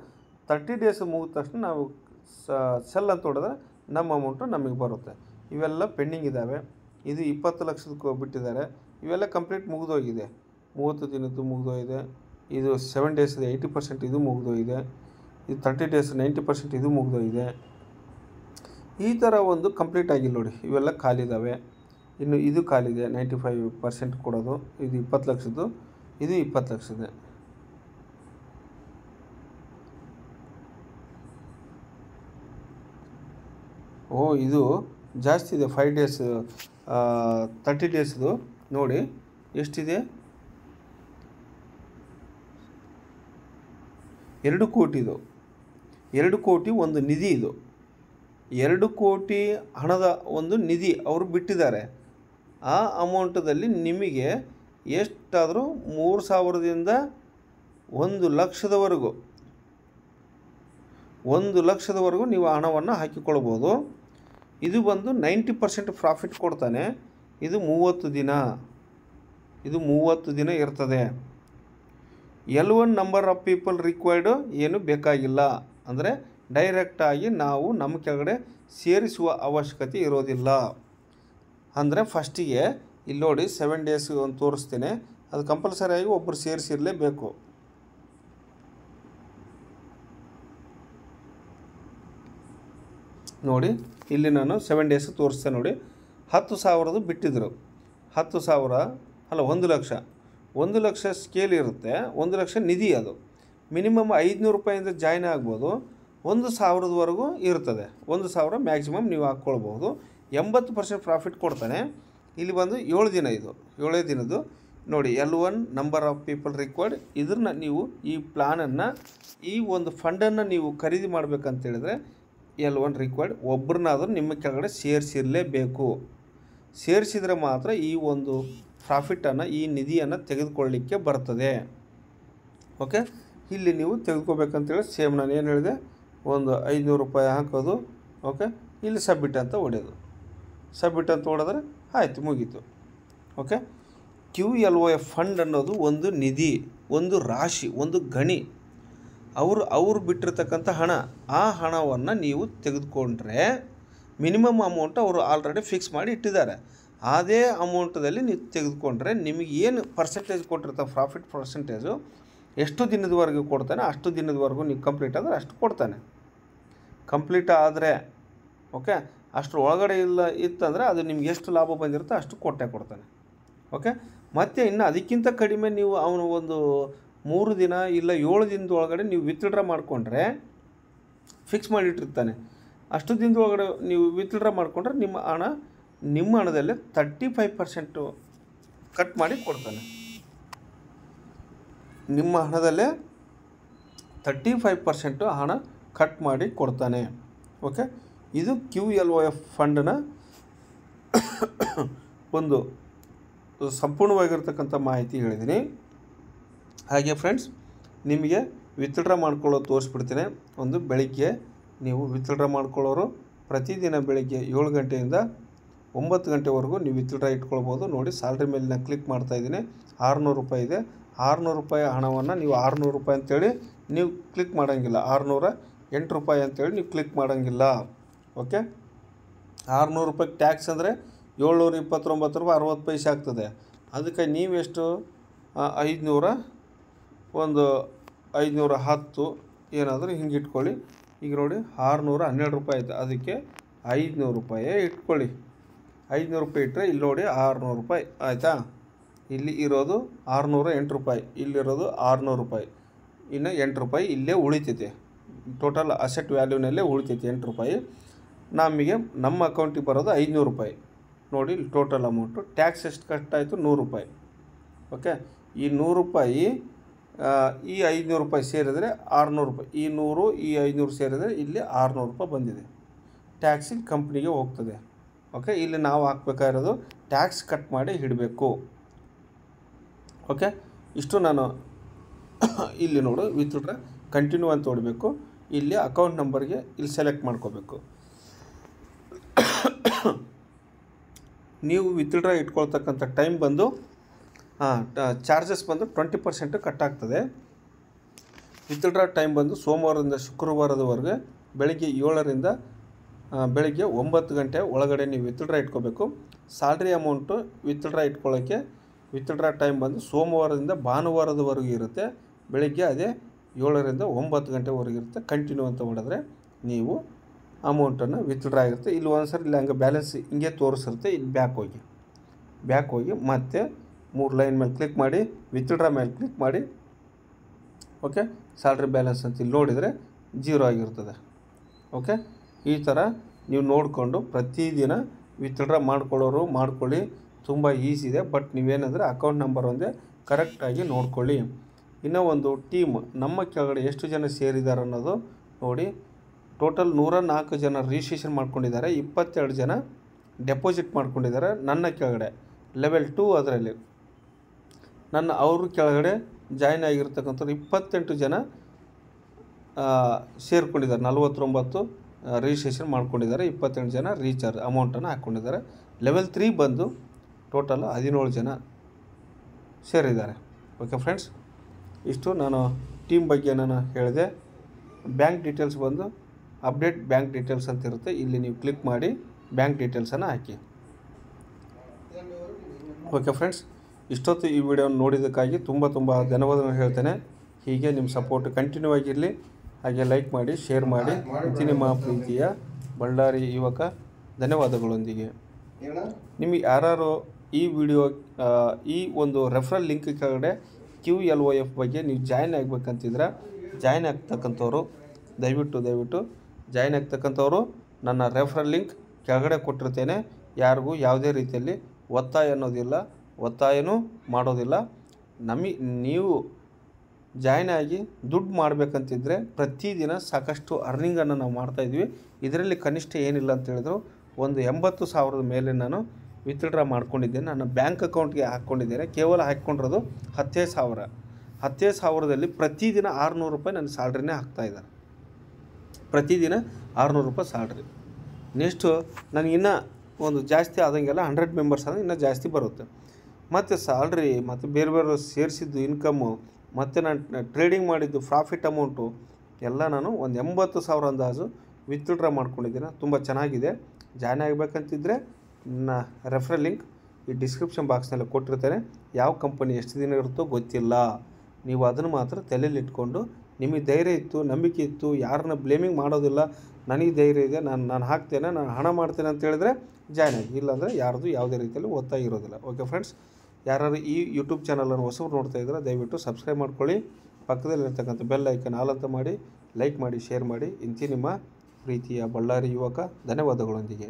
ತರ್ಟಿ ಡೇಸ್ ಮುಗಿದ ತಕ್ಷಣ ನಾವು ಸೆಲ್ ಅಂತ ಹೊಡೆದ್ರೆ ನಮ್ಮ ಅಮೌಂಟು ನಮಗೆ ಬರುತ್ತೆ ಇವೆಲ್ಲ ಪೆಂಡಿಂಗ್ ಇದ್ದಾವೆ ಇದು ಇಪ್ಪತ್ತು ಲಕ್ಷದ ಬಿಟ್ಟಿದ್ದಾರೆ ಇವೆಲ್ಲ ಕಂಪ್ಲೀಟ್ ಮುಗಿದೋಗಿದೆ ಮೂವತ್ತು ದಿನದ್ದು ಮುಗಿದೋಗಿದೆ ಇದು ಸೆವೆನ್ ಡೇಸ್ ಏಯ್ಟಿ ಪರ್ಸೆಂಟ್ ಇದು ಮುಗಿದೋಗಿದೆ ಇದು ತರ್ಟಿ ಡೇಸ್ ನೈಂಟಿ ಪರ್ಸೆಂಟ್ ಇದು ಮುಗಿದೋಗಿದೆ ಈ ಥರ ಒಂದು ಕಂಪ್ಲೀಟ್ ಆಗಿಲ್ಲ ನೋಡಿ ಇವೆಲ್ಲ ಖಾಲಿದ್ದಾವೆ ಇನ್ನು ಇದು ಖಾಲಿದೆ ನೈಂಟಿ ಫೈವ್ ಪರ್ಸೆಂಟ್ ಕೊಡೋದು ಇದು ಇಪ್ಪತ್ತು ಲಕ್ಷದ್ದು ಇದು ಇಪ್ಪತ್ತು ಲಕ್ಷದ ಓ ಇದು ಜಾಸ್ತಿ ಇದೆ ಫೈವ್ ಡೇಸ್ ತರ್ಟಿ ಡೇಸ್ದು ನೋಡಿ ಎಷ್ಟಿದೆ ಎರಡು ಇದು ಎರಡು ಕೋಟಿ ಒಂದು ನಿಧಿ ಇದು ಎರಡು ಕೋಟಿ ಹಣದ ಒಂದು ನಿಧಿ ಅವರು ಬಿಟ್ಟಿದ್ದಾರೆ ಆ ಅಮೌಂಟದಲ್ಲಿ ನಿಮಗೆ ಎಷ್ಟಾದರೂ ಮೂರು ಸಾವಿರದಿಂದ ಒಂದು ಲಕ್ಷದವರೆಗೂ ಒಂದು ಲಕ್ಷದವರೆಗೂ ನೀವು ಹಣವನ್ನು ಹಾಕಿಕೊಳ್ಬೋದು ಇದು ಬಂದು ನೈಂಟಿ ಪರ್ಸೆಂಟ್ ಪ್ರಾಫಿಟ್ ಕೊಡ್ತಾನೆ ಇದು ಮೂವತ್ತು ದಿನ ಇದು ಮೂವತ್ತು ದಿನ ಇರ್ತದೆ L one number of people required ಏನು ಬೇಕಾಗಿಲ್ಲ ಅಂದರೆ ಡೈರೆಕ್ಟಾಗಿ ನಾವು ನಮ್ಮ ಕೆಳಗಡೆ ಸೇರಿಸುವ ಅವಶ್ಯಕತೆ ಇರೋದಿಲ್ಲ ಅಂದರೆ ಫಸ್ಟಿಗೆ ಇಲ್ಲಿ ನೋಡಿ ಸೆವೆನ್ ಡೇಸ್ ಒಂದು ತೋರಿಸ್ತೀನಿ ಅದು ಕಂಪಲ್ಸರಿಯಾಗಿ ಒಬ್ಬರು ಸೇರಿಸಿರಲೇಬೇಕು ನೋಡಿ ಇಲ್ಲಿ ನಾನು ಸೆವೆನ್ ಡೇಸ್ ತೋರಿಸ್ತೇನೆ ನೋಡಿ ಹತ್ತು ಸಾವಿರದ್ದು ಬಿಟ್ಟಿದ್ದರು ಹತ್ತು ಸಾವಿರ ಅಲ್ಲ ಒಂದು ಲಕ್ಷ ಒಂದು ಲಕ್ಷ ಸ್ಕೇಲ್ ಇರುತ್ತೆ ಒಂದು ಲಕ್ಷ ನಿಧಿ ಅದು ಮಿನಿಮಮ್ ಐದುನೂರು ರೂಪಾಯಿಂದ ಜಾಯ್ನ್ ಆಗ್ಬೋದು ಒಂದು ಸಾವಿರದವರೆಗೂ ಇರ್ತದೆ ಒಂದು ಸಾವಿರ ಮ್ಯಾಕ್ಸಿಮಮ್ ನೀವು ಹಾಕ್ಕೊಳ್ಬಹುದು ಎಂಬತ್ತು ಪರ್ಸೆಂಟ್ ಪ್ರಾಫಿಟ್ ಕೊಡ್ತಾನೆ ಇಲ್ಲಿ ಬಂದು ಏಳು ದಿನ ಇದು ಏಳೇ ದಿನದ್ದು ನೋಡಿ L one number of people required ಇದನ್ನ ನೀವು ಈ ಪ್ಲಾನನ್ನು ಈ ಒಂದು ಫಂಡನ್ನು ನೀವು ಖರೀದಿ ಮಾಡಬೇಕಂತೇಳಿದ್ರೆ ಎಲ್ ಒನ್ ರಿಕ್ವೈರ್ಡ್ ಒಬ್ಬರನ್ನಾದರೂ ನಿಮ್ಮ ಕೆಳಗಡೆ ಸೇರಿಸಿರಲೇಬೇಕು ಸೇರಿಸಿದರೆ ಮಾತ್ರ ಈ ಒಂದು ಪ್ರಾಫಿಟನ್ನು ಈ ನಿಧಿಯನ್ನು ತೆಗೆದುಕೊಳ್ಳಲಿಕ್ಕೆ ಬರ್ತದೆ ಓಕೆ ಇಲ್ಲಿ ನೀವು ತೆಗೆದುಕೋಬೇಕಂತೇಳಿ ಸೇಮ್ ನಾನು ಏನು ಹೇಳಿದೆ ಒಂದು ಐದುನೂರು ರೂಪಾಯಿ ಹಾಕೋದು ಓಕೆ ಇಲ್ಲಿ ಸಬ್ಮಿಟ್ ಅಂತ ಹೊಡೆಯೋದು ಸಬ್ಮಿಟ್ ಅಂತ ಹೊಡೆದ್ರೆ ಆಯಿತು ಮುಗೀತು okay Q L O F fund ಅನ್ನೋದು ಒಂದು ನಿಧಿ ಒಂದು ರಾಶಿ ಒಂದು ಗಣಿ ಅವರು ಅವರು ಬಿಟ್ಟಿರ್ತಕ್ಕಂಥ ಹಣ ಆ ಹಣವನ್ನು ನೀವು ತೆಗೆದುಕೊಂಡ್ರೆ ಮಿನಿಮಮ್ ಅಮೌಂಟ್ ಅವರು ಆಲ್ರೆಡಿ ಫಿಕ್ಸ್ ಮಾಡಿ ಇಟ್ಟಿದ್ದಾರೆ ಅದೇ ಅಮೌಂಟದಲ್ಲಿ ನೀವು ತೆಗೆದುಕೊಂಡ್ರೆ ನಿಮಗೆ ಏನು ಪರ್ಸೆಂಟೇಜ್ ಕೊಟ್ಟಿರ್ತಾರೆ ಪ್ರಾಫಿಟ್ ಪರ್ಸೆಂಟೇಜು ಎಷ್ಟು ದಿನದವರೆಗೂ ಕೊಡ್ತಾನೆ ಅಷ್ಟು ದಿನದವರೆಗೂ ನೀವು ಕಂಪ್ಲೀಟ್ ಆದರೆ ಅಷ್ಟು ಕೊಡ್ತಾನೆ ಕಂಪ್ಲೀಟ್ ಆದರೆ ಓಕೆ ಅಷ್ಟು ಒಳಗಡೆ ಇಲ್ಲ ಇತ್ತಂದರೆ ಅದು ನಿಮ್ಗೆ ಎಷ್ಟು ಲಾಭ ಬಂದಿರುತ್ತೋ ಅಷ್ಟು ಕೊಟ್ಟೆ ಕೊಡ್ತಾನೆ ಓಕೆ ಮತ್ತು ಇನ್ನು ಅದಕ್ಕಿಂತ ಕಡಿಮೆ ನೀವು ಅವನು ಒಂದು ಮೂರು ದಿನ ಇಲ್ಲ ಏಳು ದಿನದ ಒಳಗಡೆ ನೀವು ವಿತ್ಡ್ರಾ ಮಾಡಿಕೊಂಡ್ರೆ ಫಿಕ್ಸ್ ಮಾಡಿಟ್ಟಿರ್ತಾನೆ ಅಷ್ಟು ದಿನದ ಒಳಗಡೆ ನೀವು ವಿತ್ಡ್ರಾ ಮಾಡಿಕೊಂಡ್ರೆ ನಿಮ್ಮ ಹಣ ನಿಮ್ಮ ಹಣದಲ್ಲೇ ತರ್ಟಿ ಫೈವ್ ಪರ್ಸೆಂಟು ಕಟ್ ಮಾಡಿ ಕೊಡ್ತಾನೆ ನಿಮ್ಮ ಹಣದಲ್ಲೇ ತರ್ಟಿ ಫೈವ್ ಪರ್ಸೆಂಟು ಹಣ ಕಟ್ ಮಾಡಿ ಕೊಡ್ತಾನೆ ಓಕೆ ಇದು ಕ್ಯೂ ಎಲ್ ಒ ಎಫ್ ಫಂಡ್ನ ಒಂದು ಸಂಪೂರ್ಣವಾಗಿರ್ತಕ್ಕಂಥ ಮಾಹಿತಿ ಹೇಳಿದ್ದೀನಿ ಹಾಗೆ ಫ್ರೆಂಡ್ಸ್ ನಿಮಗೆ ವಿತ್ಡ್ರಾ ಮಾಡ್ಕೊಳ್ಳೋದು ತೋರಿಸ್ಬಿಡ್ತೀನಿ ಒಂದು ಬೆಳಿಗ್ಗೆ ನೀವು ವಿತ್ಡ್ರಾ ಮಾಡ್ಕೊಳ್ಳೋರು ಪ್ರತಿದಿನ ಬೆಳಿಗ್ಗೆ ಏಳು ಗಂಟೆಯಿಂದ ಒಂಬತ್ತು ಗಂಟೆವರೆಗೂ ನೀವು ವಿತ್ಡ್ರಾ ಇಟ್ಕೊಳ್ಬೋದು ನೋಡಿ ಸ್ಯಾಲ್ರಿ ಮೇಲೆ ಕ್ಲಿಕ್ ಕ್ಲಿಕ್ ಮಾಡ್ತಾಯಿದ್ದೀನಿ ಆರುನೂರು ರೂಪಾಯಿ ಇದೆ ಆರುನೂರು ರೂಪಾಯಿ ಹಣವನ್ನು ನೀವು ಆರುನೂರು ರೂಪಾಯಿ ಅಂತೇಳಿ ನೀವು ಕ್ಲಿಕ್ ಮಾಡೋಂಗಿಲ್ಲ ಆರುನೂರ ಎಂಟು ರೂಪಾಯಿ ಅಂತೇಳಿ ನೀವು ಕ್ಲಿಕ್ ಮಾಡೋಂಗಿಲ್ಲ ಓಕೆ ಆರುನೂರು ರೂಪಾಯಿಗೆ ಟ್ಯಾಕ್ಸ್ ಅಂದರೆ ಏಳ್ನೂರ ಇಪ್ಪತ್ತೊಂಬತ್ತು ರೂಪಾಯಿ ಅರವತ್ತು ಪೈಸೆ ಆಗ್ತದೆ ಅದಕ್ಕೆ ನೀವೆಷ್ಟು ಐದುನೂರ ಒಂದು ಐದುನೂರ ಹತ್ತು ಏನಾದರೂ ಹಿಂಗೆ ಇಟ್ಕೊಳ್ಳಿ ಈಗ ನೋಡಿ ಆರುನೂರ ಹನ್ನೆರಡು ರೂಪಾಯಿ ಆಯಿತು ಅದಕ್ಕೆ ಐದುನೂರು ರೂಪಾಯಿ ಇಟ್ಕೊಳ್ಳಿ ಐದುನೂರು ರೂಪಾಯಿ ಇಟ್ಟರೆ ಇಲ್ಲಿ ನೋಡಿ ಆರುನೂರು ರೂಪಾಯಿ ಆಯಿತಾ ಇಲ್ಲಿ ಇರೋದು ಆರುನೂರ ಎಂಟು ರೂಪಾಯಿ ಇಲ್ಲಿರೋದು ಆರುನೂರು ರೂಪಾಯಿ ಇನ್ನು ಎಂಟು ರೂಪಾಯಿ ಇಲ್ಲೇ ಉಳಿತೈತೆ ಟೋಟಲ್ ಅಸೆಟ್ ವ್ಯಾಲ್ಯೂನಲ್ಲೇ ಉಳಿತೈತೆ ಎಂಟು ರೂಪಾಯಿ ನಮಗೆ ನಮ್ಮ ಅಕೌಂಟಿಗೆ ಬರೋದು ಐದುನೂರು ರೂಪಾಯಿ ನೋಡಿ ಟೋಟಲ್ ಅಮೌಂಟು ಟ್ಯಾಕ್ಸ್ ಎಷ್ಟು ಕಟ್ಟಾಯಿತು ನೂರು ರೂಪಾಯಿ ಓಕೆ ಈ ನೂರು ರೂಪಾಯಿ ಈ ಐದುನೂರು ರೂಪಾಯಿ ಸೇರಿದರೆ ಆರುನೂರು ರೂಪಾಯಿ ಈ ನೂರು ಈ ಐದುನೂರು ಸೇರಿದರೆ ಇಲ್ಲಿ ಆರುನೂರು ರೂಪಾಯಿ ಬಂದಿದೆ ಟ್ಯಾಕ್ಸಿ ಕಂಪ್ನಿಗೆ ಹೋಗ್ತದೆ ಓಕೆ ಇಲ್ಲಿ ನಾವು ಹಾಕ್ಬೇಕಾಗಿರೋದು ಟ್ಯಾಕ್ಸ್ ಕಟ್ ಮಾಡಿ ಹಿಡಬೇಕು ಓಕೆ ಇಷ್ಟು ನಾನು ಇಲ್ಲಿ ನೋಡು ವಿತ್ಡ್ರ ಕಂಟಿನ್ಯೂ ಅಂತ ಓಡಬೇಕು ಇಲ್ಲಿ ಅಕೌಂಟ್ ನಂಬರ್ಗೆ ಇಲ್ಲಿ ಸೆಲೆಕ್ಟ್ ಮಾಡ್ಕೋಬೇಕು ನೀವು ವಿತ್ಡ್ರಾ ಇಟ್ಕೊಳ್ತಕ್ಕಂಥ ಟೈಮ್ ಬಂದು ಚಾರ್ಜಸ್ ಬಂದು ಟ್ವೆಂಟಿ ಪರ್ಸೆಂಟ್ ಕಟ್ ಆಗ್ತದೆ ವಿತ್ಡ್ರಾ ಟೈಮ್ ಬಂದು ಸೋಮವಾರದಿಂದ ಶುಕ್ರವಾರದವರೆಗೆ ಬೆಳಗ್ಗೆ ಏಳರಿಂದ ಬೆಳಗ್ಗೆ ಒಂಬತ್ತು ಗಂಟೆ ಒಳಗಡೆ ನೀವು ವಿತ್ಡ್ರಾ ಇಟ್ಕೋಬೇಕು ಸ್ಯಾಲ್ರಿ ಅಮೌಂಟು ವಿತ್ಡ್ರಾ ಇಟ್ಕೊಳ್ಳೋಕ್ಕೆ ವಿತ್ಡ್ರಾ ಟೈಮ್ ಬಂದು ಸೋಮವಾರದಿಂದ ಭಾನುವಾರದವರೆಗೂ ಇರುತ್ತೆ ಬೆಳಗ್ಗೆ ಅದೇ ಏಳರಿಂದ ಒಂಬತ್ತು ಗಂಟೆವರೆಗೂ ಇರುತ್ತೆ ಕಂಟಿನ್ಯೂ ಅಂತ ಮಾಡಿದ್ರೆ ನೀವು ಅಮೌಂಟನ್ನು ವಿತ್ಡ್ರಾ ಆಗಿರುತ್ತೆ ಇಲ್ಲಿ ಒಂದು ಸರಿ ಇಲ್ಲಿ ಹಂಗೆ ಬ್ಯಾಲೆನ್ಸ್ ಹಿಂಗೆ ತೋರಿಸಿರುತ್ತೆ ಇಲ್ಲಿ ಬ್ಯಾಕ್ ಹೋಗಿ ಬ್ಯಾಕ್ ಹೋಗಿ ಮತ್ತೆ ಮೂರು ಲೈನ್ ಮೇಲೆ ಕ್ಲಿಕ್ ಮಾಡಿ ವಿತ್ಡ್ರಾ ಮೇಲೆ ಕ್ಲಿಕ್ ಮಾಡಿ ಓಕೆ ಸ್ಯಾಲ್ರಿ ಬ್ಯಾಲೆನ್ಸ್ ಅಂತ ಇಲ್ಲಿ ನೋಡಿದರೆ ಜೀರೋ ಆಗಿರ್ತದೆ ಓಕೆ ಈ ಥರ ನೀವು ನೋಡಿಕೊಂಡು ಪ್ರತಿದಿನ ವಿತ್ಡ್ರಾ ಮಾಡ್ಕೊಳ್ಳೋರು ಮಾಡ್ಕೊಳ್ಳಿ ತುಂಬ ಈಸಿ ಇದೆ ಬಟ್ ನೀವೇನಂದರೆ ಅಕೌಂಟ್ ನಂಬರ್ ಒಂದೇ ಕರೆಕ್ಟಾಗಿ ನೋಡ್ಕೊಳ್ಳಿ ಇನ್ನೂ ಒಂದು ಟೀಮ್ ನಮ್ಮ ಕೆಳಗಡೆ ಎಷ್ಟು ಜನ ಸೇರಿದ್ದಾರೆ ಅನ್ನೋದು ನೋಡಿ ಟೋಟಲ್ ನೂರ ನಾಲ್ಕು ಜನ ರಿಜಿಸ್ಟ್ರೇಷನ್ ಮಾಡ್ಕೊಂಡಿದ್ದಾರೆ ಇಪ್ಪತ್ತೆರಡು ಜನ ಡೆಪಾಸಿಟ್ ಮಾಡ್ಕೊಂಡಿದ್ದಾರೆ ನನ್ನ ಕೆಳಗಡೆ ಲೆವೆಲ್ ಟೂ ಅದರಲ್ಲಿ ನನ್ನ ಅವ್ರ ಕೆಳಗಡೆ ಜಾಯ್ನ್ ಆಗಿರ್ತಕ್ಕಂಥವ್ರು ಇಪ್ಪತ್ತೆಂಟು ಜನ ಸೇರಿಕೊಂಡಿದ್ದಾರೆ ನಲ್ವತ್ತೊಂಬತ್ತು ರಿಜಿಸ್ಟ್ರೇಷನ್ ಮಾಡ್ಕೊಂಡಿದ್ದಾರೆ ಇಪ್ಪತ್ತೆಂಟು ಜನ ರೀಚಾರ್ಜ್ ಅಮೌಂಟನ್ನು ಹಾಕ್ಕೊಂಡಿದ್ದಾರೆ ಲೆವೆಲ್ ತ್ರೀ ಬಂದು ಟೋಟಲ್ ಹದಿನೇಳು ಜನ ಸೇರಿದ್ದಾರೆ ಓಕೆ ಫ್ರೆಂಡ್ಸ್ ಇಷ್ಟು ನಾನು ಟೀಮ್ ಬಗ್ಗೆ ನಾನು ಹೇಳಿದೆ ಬ್ಯಾಂಕ್ ಡೀಟೇಲ್ಸ್ ಬಂದು ಅಪ್ಡೇಟ್ ಬ್ಯಾಂಕ್ ಡೀಟೇಲ್ಸ್ ಅಂತ ಇರುತ್ತೆ ಇಲ್ಲಿ ನೀವು ಕ್ಲಿಕ್ ಮಾಡಿ ಬ್ಯಾಂಕ್ ಡೀಟೇಲ್ಸನ್ನು ಹಾಕಿ ಓಕೆ ಫ್ರೆಂಡ್ಸ್ ಇಷ್ಟೊತ್ತು ಈ ವಿಡಿಯೋನ ನೋಡಿದ್ದಕ್ಕಾಗಿ ತುಂಬ ತುಂಬ ಧನ್ಯವಾದಗಳು ಹೇಳ್ತೇನೆ ಹೀಗೆ ನಿಮ್ಮ ಸಪೋರ್ಟ್ ಕಂಟಿನ್ಯೂ ಆಗಿರಲಿ ಹಾಗೆ ಲೈಕ್ ಮಾಡಿ ಶೇರ್ ಮಾಡಿ ನಿಮ್ಮ ಪ್ರೀತಿಯ ಬಳ್ಳಾರಿ ಯುವಕ ಧನ್ಯವಾದಗಳೊಂದಿಗೆ ನಿಮಗೆ ಯಾರು ಈ ವಿಡಿಯೋ ಈ ಒಂದು ರೆಫರಲ್ ಲಿಂಕ್ ಕೆಳಗಡೆ ಕ್ಯೂ ಎಲ್ ಒ ಎಫ್ ಬಗ್ಗೆ ನೀವು ಜಾಯ್ನ್ ಆಗಬೇಕಂತಿದ್ರೆ ಜಾಯ್ನ್ ಆಗ್ತಕ್ಕಂಥವ್ರು ದಯವಿಟ್ಟು ದಯವಿಟ್ಟು ಜಾಯ್ನ್ ಆಗ್ತಕ್ಕಂಥವ್ರು ನನ್ನ ರೆಫ್ರಲ್ ಲಿಂಕ್ ಕೆಳಗಡೆ ಕೊಟ್ಟಿರ್ತೇನೆ ಯಾರಿಗೂ ಯಾವುದೇ ರೀತಿಯಲ್ಲಿ ಒತ್ತಾಯ ಅನ್ನೋದಿಲ್ಲ ಒತ್ತಾಯನೂ ಮಾಡೋದಿಲ್ಲ ನಮಿ ನೀವು ಜಾಯ್ನ್ ಆಗಿ ದುಡ್ಡು ಮಾಡಬೇಕಂತಿದ್ದರೆ ಪ್ರತಿದಿನ ಸಾಕಷ್ಟು ಅರ್ನಿಂಗನ್ನು ನಾವು ಮಾಡ್ತಾಯಿದ್ವಿ ಇದರಲ್ಲಿ ಕನಿಷ್ಠ ಏನಿಲ್ಲ ಅಂತ ಹೇಳಿದ್ರು ಒಂದು ಎಂಬತ್ತು ಸಾವಿರದ ಮೇಲೆ ನಾನು ವಿತ್ಡ್ರಾ ಮಾಡ್ಕೊಂಡಿದ್ದೇನೆ ನನ್ನ ಬ್ಯಾಂಕ್ ಅಕೌಂಟ್ಗೆ ಹಾಕ್ಕೊಂಡಿದ್ದೇನೆ ಕೇವಲ ಹಾಕ್ಕೊಂಡಿರೋದು ಹತ್ತೇ ಸಾವಿರ ಹತ್ತೇ ಸಾವಿರದಲ್ಲಿ ಪ್ರತಿದಿನ ಆರುನೂರು ರೂಪಾಯಿ ನನ್ನ ಸ್ಯಾಲ್ರಿನೇ ಹಾಕ್ತಾಯಿದ್ದಾರೆ ಪ್ರತಿದಿನ ಆರುನೂರು ರೂಪಾಯಿ ಸ್ಯಾಲ್ರಿ ನೆಕ್ಸ್ಟು ನನಗಿನ್ನೂ ಒಂದು ಜಾಸ್ತಿ ಆದಂಗೆಲ್ಲ ಹಂಡ್ರೆಡ್ ಮೆಂಬರ್ಸ್ ಆದಂಗೆ ಇನ್ನೂ ಜಾಸ್ತಿ ಬರುತ್ತೆ ಮತ್ತು ಸ್ಯಾಲ್ರಿ ಮತ್ತು ಬೇರೆ ಬೇರೆ ಸೇರಿಸಿದ್ದು ಇನ್ಕಮ್ಮು ಮತ್ತು ನಾನು ಟ್ರೇಡಿಂಗ್ ಮಾಡಿದ್ದು ಪ್ರಾಫಿಟ್ ಅಮೌಂಟು ಎಲ್ಲ ನಾನು ಒಂದು ಎಂಬತ್ತು ಸಾವಿರ ಅಂದಾಜು ವಿತ್ಡ್ರಾ ಮಾಡ್ಕೊಂಡಿದ್ದೀನಿ ತುಂಬ ಚೆನ್ನಾಗಿದೆ ಜಾಯ್ನ್ ಆಗಬೇಕಂತಿದ್ದರೆ ನನ್ನ ರೆಫ್ರಲ್ ಲಿಂಕ್ ಈ ಡಿಸ್ಕ್ರಿಪ್ಷನ್ ಬಾಕ್ಸ್ನಲ್ಲಿ ಕೊಟ್ಟಿರ್ತಾರೆ ಯಾವ ಕಂಪನಿ ಎಷ್ಟು ದಿನ ಇರುತ್ತೋ ಗೊತ್ತಿಲ್ಲ ನೀವು ಅದನ್ನು ಮಾತ್ರ ತಲೆಯಲ್ಲಿ ಇಟ್ಕೊಂಡು ನಿಮಗೆ ಧೈರ್ಯ ಇತ್ತು ನಂಬಿಕೆ ಇತ್ತು ಯಾರನ್ನ ಬ್ಲೇಮಿಂಗ್ ಮಾಡೋದಿಲ್ಲ ನನಗೆ ಧೈರ್ಯ ಇದೆ ನಾನು ನಾನು ಹಾಕ್ತೇನೆ ನಾನು ಹಣ ಮಾಡ್ತೇನೆ ಅಂತ ಹೇಳಿದ್ರೆ ಜಾಯ್ನ್ ಆಗಿ ಇಲ್ಲಾಂದರೆ ಯಾರ್ದು ಯಾವುದೇ ರೀತಿಯಲ್ಲಿ ಓದ್ತಾ ಇರೋದಿಲ್ಲ ಓಕೆ ಫ್ರೆಂಡ್ಸ್ ಯಾರು ಈ ಯೂಟ್ಯೂಬ್ ಚಾನಲನ್ನು ಹೊಸರು ನೋಡ್ತಾ ಇದ್ದರೆ ದಯವಿಟ್ಟು ಸಬ್ಸ್ಕ್ರೈಬ್ ಮಾಡ್ಕೊಳ್ಳಿ ಪಕ್ಕದಲ್ಲಿರ್ತಕ್ಕಂಥ ಬೆಲ್ ಐಕನ್ ಆಲ್ ಅಂತ ಮಾಡಿ ಲೈಕ್ ಮಾಡಿ ಶೇರ್ ಮಾಡಿ ಇಂತಿ ನಿಮ್ಮ ಪ್ರೀತಿಯ ಬಳ್ಳಾರಿ ಯುವಕ ಧನ್ಯವಾದಗಳೊಂದಿಗೆ